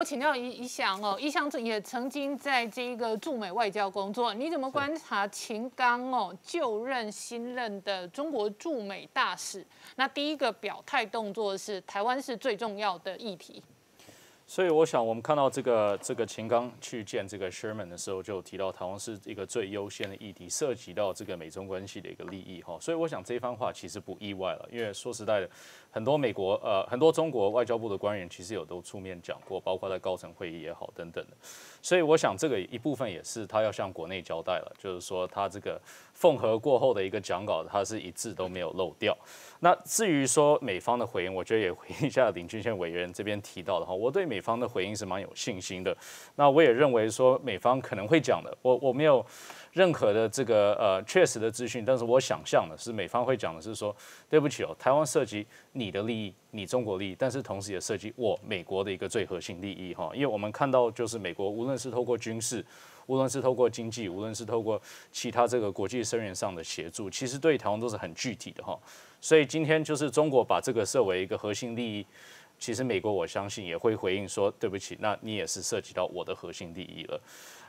我请教一一想哦，一想也曾经在这一个驻美外交工作，你怎么观察秦刚哦就任新任的中国驻美大使？那第一个表态动作是台湾是最重要的议题。所以我想，我们看到这个这个秦刚去见这个 Sherman 的时候，就提到台湾是一个最优先的议题，涉及到这个美中关系的一个利益哈。所以我想，这番话其实不意外了，因为说实在的。很多美国呃，很多中国外交部的官员其实有都出面讲过，包括在高层会议也好等等的，所以我想这个一部分也是他要向国内交代了，就是说他这个奉和过后的一个讲稿，他是一字都没有漏掉。那至于说美方的回应，我觉得也回应一下林俊宪委员这边提到的话，我对美方的回应是蛮有信心的。那我也认为说美方可能会讲的，我我没有任何的这个呃确实的资讯，但是我想象的是美方会讲的是说，对不起哦，台湾涉及你。你的利益，你中国利益，但是同时也涉及我美国的一个最核心利益哈，因为我们看到就是美国无论是透过军事，无论是透过经济，无论是透过其他这个国际声援上的协助，其实对台湾都是很具体的哈。所以今天就是中国把这个设为一个核心利益，其实美国我相信也会回应说，对不起，那你也是涉及到我的核心利益了。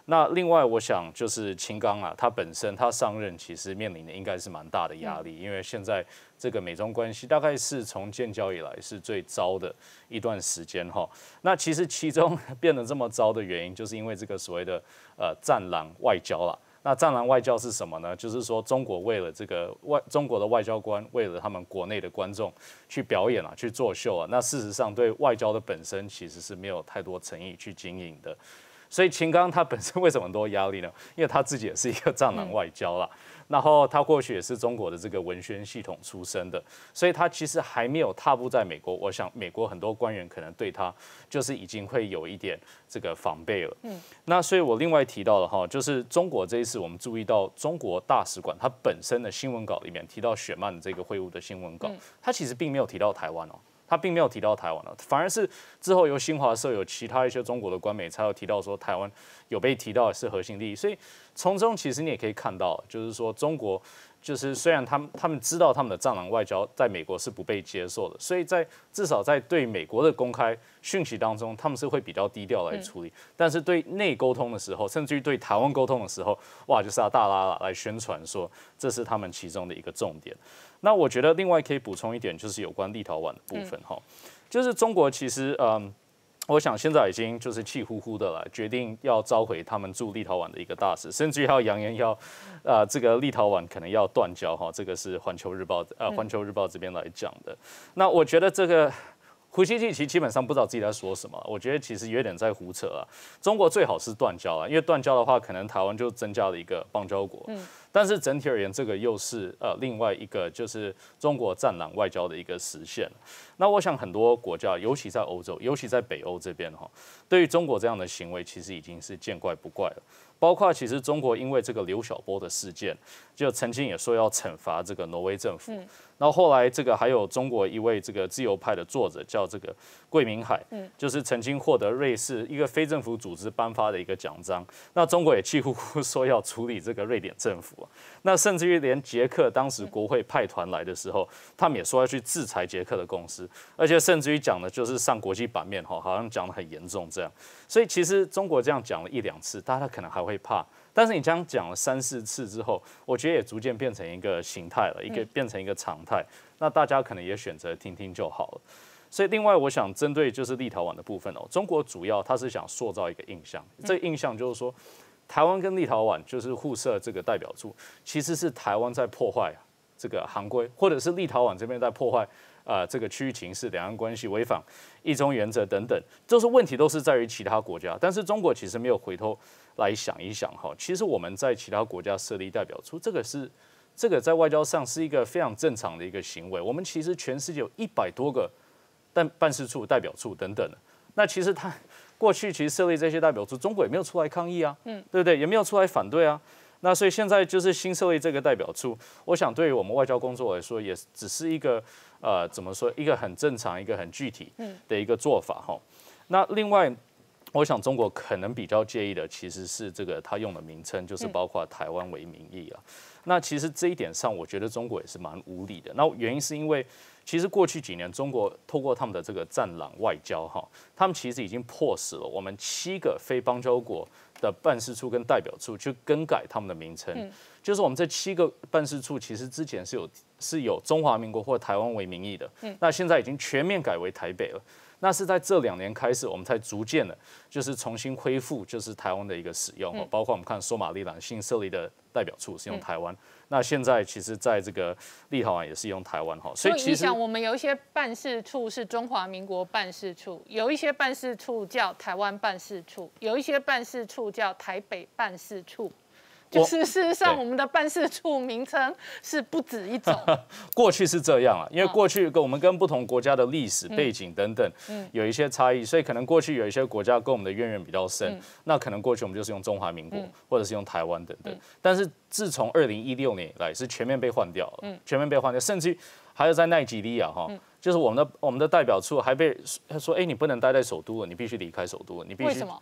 那另外，我想就是青冈啊，他本身他上任其实面临的应该是蛮大的压力，因为现在这个美中关系大概是从建交以来是最糟的一段时间哈。那其实其中 变得这么糟的原因，就是因为这个所谓的呃战狼外交啦。那战狼外交是什么呢？就是说中国为了这个外中国的外交官为了他们国内的观众去表演啊，去作秀啊。那事实上对外交的本身其实是没有太多诚意去经营的。所以秦刚他本身为什么很多压力呢？因为他自己也是一个藏南外交啦。然后他或许也是中国的这个文宣系统出身的，所以他其实还没有踏步在美国。我想美国很多官员可能对他就是已经会有一点这个防备了。嗯，那所以我另外提到了哈，就是中国这一次我们注意到中国大使馆它本身的新闻稿里面提到雪曼的这个会晤的新闻稿，它其实并没有提到台湾哦。他并没有提到台湾了，反而是之后由新华社有其他一些中国的官媒才有提到说台湾有被提到是核心利益，所以从中其实你也可以看到，就是说中国。就是虽然他们他们知道他们的藏狼外交在美国是不被接受的，所以在至少在对美国的公开讯息当中，他们是会比较低调来处理。但是对内沟通的时候，甚至于对台湾沟通的时候，哇，就是大拉拉来宣传说这是他们其中的一个重点。那我觉得另外可以补充一点，就是有关立陶宛的部分哈，就是中国其实嗯。我想现在已经就是气呼呼的了，决定要召回他们驻立陶宛的一个大使，甚至还要扬言要，呃，这个立陶宛可能要断交哈。这个是《环球日报》呃，《环球日报》这边来讲的。那我觉得这个。呼吸机其实基本上不知道自己在说什么，我觉得其实有点在胡扯啊。中国最好是断交啊，因为断交的话，可能台湾就增加了一个邦交国。嗯，但是整体而言，这个又是呃另外一个就是中国战狼外交的一个实现。那我想很多国家，尤其在欧洲，尤其在北欧这边哈，对于中国这样的行为，其实已经是见怪不怪了。包括其实中国因为这个刘晓波的事件，就曾经也说要惩罚这个挪威政府。嗯。那后来这个还有中国一位这个自由派的作者叫这个桂明海，嗯，就是曾经获得瑞士一个非政府组织颁发的一个奖章。那中国也气呼呼说要处理这个瑞典政府啊。那甚至于连捷克当时国会派团来的时候，他们也说要去制裁捷克的公司，而且甚至于讲的就是上国际版面哈，好像讲得很严重这样。所以其实中国这样讲了一两次，大家可能还会。会怕，但是你这样讲了三四次之后，我觉得也逐渐变成一个形态了，一个变成一个常态。那大家可能也选择听听就好了。所以，另外我想针对就是立陶宛的部分哦，中国主要他是想塑造一个印象，这印象就是说，台湾跟立陶宛就是互设这个代表处，其实是台湾在破坏这个行规，或者是立陶宛这边在破坏呃这个区域情势、两岸关系违反一中原则等等，就是问题都是在于其他国家，但是中国其实没有回头。来想一想哈，其实我们在其他国家设立代表处，这个是这个在外交上是一个非常正常的一个行为。我们其实全世界有一百多个，但办事处、代表处等等的。那其实他 过去其实设立这些代表处，中国也没有出来抗议啊，嗯，对不对？也没有出来反对啊。那所以现在就是新设立这个代表处，我想对于我们外交工作来说，也只是一个呃，怎么说一个很正常、一个很具体的一个做法哈。那另外。我想中国可能比较介意的其实是这个他用的名称，就是包括台湾为名义啊。那其实这一点上，我觉得中国也是蛮无理的。那原因是因为，其实过去几年中国透过他们的这个战狼外交哈，他们其实已经迫使了我们七个非邦交国的办事处跟代表处去更改他们的名称。就是我们这七个办事处，其实之前是有是有中华民国或台湾为名义的，那现在已经全面改为台北了。那是在这两年开始，我们才逐渐的，就是重新恢复，就是台湾的一个使用。包括我们看索马里兰新设立的代表处是用台湾。那现在其实在这个利陶宛也是用台湾哈，所以你想，我们有一些办事处是中华民国办事处，有一些办事处叫台湾办事处，有一些办事处叫台北办事处。就是事实上，我们的办事处名称是不止一种。过去是这样啊，因为过去跟我们跟不同国家的历史背景等等，嗯，有一些差异，所以可能过去有一些国家跟我们的渊源比较深，那可能过去我们就是用中华民国或者是用台湾等等。但是自从二零一六年来，是全面被换掉，嗯，全面被换掉，甚至还有在奈及利亚哈，就是我们的我们的代表处还被他说，哎，你不能待在首都了，你必须离开首都，了，你必须为什么？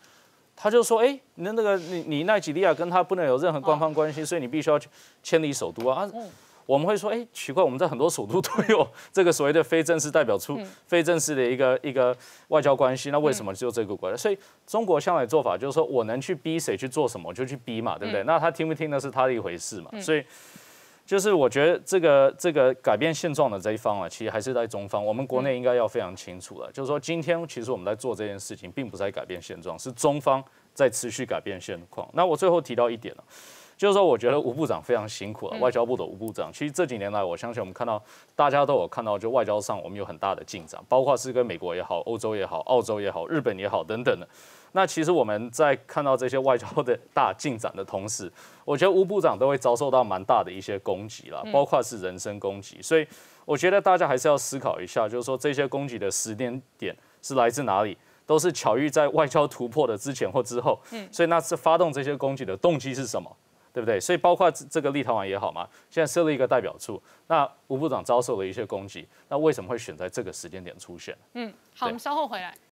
他就说，哎，那那个你你奈吉利亚跟他不能有任何官方关系，所以你必须要迁离首都啊。嗯，我们会说，哎，奇怪，我们在很多首都都有 这个所谓的非正式代表处，非正式的一个一个外交关系，那为什么就这个国家？所以中国向来做法就是说我能去逼谁去做什么就去逼嘛，对不对？那他听不听那是他的一回事嘛，所以。就是我觉得这个这个改变现状的这一方啊，其实还是在中方。我们国内应该要非常清楚了，就是说今天其实我们在做这件事情，并不是在改变现状，是中方在持续改变现况。那我最后提到一点呢，就是说我觉得吴部长非常辛苦啊，外交部的吴部长。其实这几年来，我相信我们看到大家都有看到，就外交上我们有很大的进展，包括是跟美国也好、欧洲也好、澳洲也好、日本也好等等的。那其实我们在看到这些外交的大进展的同时，我觉得吴部长都会遭受到蛮大的一些攻击啦，包括是人身攻击。所以我觉得大家还是要思考一下，就是说这些攻击的时间点是来自哪里，都是巧遇在外交突破的之前或之后。嗯。所以那是发动这些攻击的动机是什么？对不对？所以包括这个立陶宛也好嘛，现在设立一个代表处，那吴部长遭受了一些攻击，那为什么会选在这个时间点出现？嗯，好，我们稍后回来。